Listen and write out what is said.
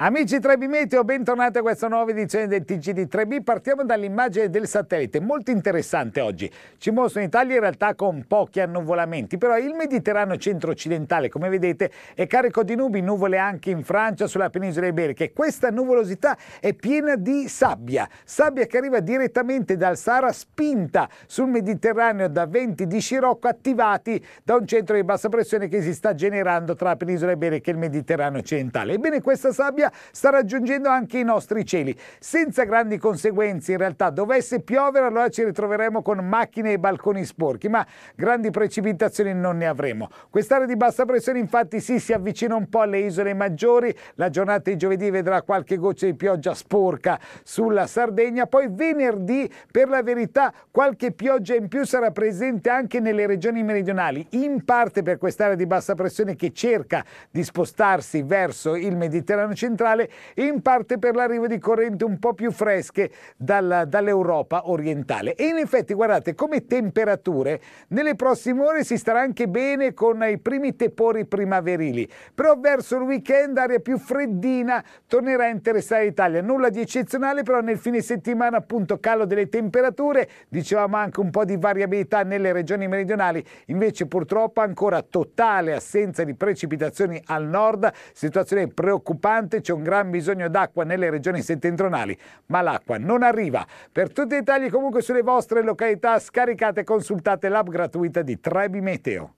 Amici 3B Meteo, bentornati a questa nuova edizione del TG di 3B. Partiamo dall'immagine del satellite, molto interessante oggi. Ci mostra Italia in realtà con pochi annuvolamenti, però il Mediterraneo centro-occidentale, come vedete, è carico di nubi, nuvole anche in Francia, sulla penisola iberica questa nuvolosità è piena di sabbia, sabbia che arriva direttamente dal Sahara spinta sul Mediterraneo da venti di scirocco attivati da un centro di bassa pressione che si sta generando tra la penisola iberica e il Mediterraneo occidentale. Ebbene, questa sabbia Lombardia sta raggiungendo anche i nostri cieli, senza grandi conseguenze in realtà. Dovesse piovere allora ci ritroveremo con macchine e balconi sporchi, ma grandi precipitazioni non ne avremo. Quest'area di bassa pressione infatti sì, si avvicina un po' alle isole maggiori, la giornata di giovedì vedrà qualche goccia di pioggia sporca sulla Sardegna, poi venerdì per la verità qualche pioggia in più sarà presente anche nelle regioni meridionali, in parte per quest'area di bassa pressione che cerca di spostarsi verso il Mediterraneo centrale centrale, in parte per l'arrivo di correnti un po' più fresche dalla, dall'Europa orientale. E in effetti, guardate, come temperature, nelle prossime ore si starà anche bene con i primi tepori primaverili, però verso il weekend aria più freddina tornerà a interessare l'Italia. Nulla di eccezionale, però nel fine settimana appunto calo delle temperature, dicevamo anche un po' di variabilità nelle regioni meridionali, invece purtroppo ancora totale assenza di precipitazioni al nord, situazione preoccupante, c'è un gran bisogno d'acqua nelle regioni settentrionali, ma l'acqua non arriva. Per tutti i dettagli comunque sulle vostre località scaricate e consultate l'app gratuita di Trebi Meteo.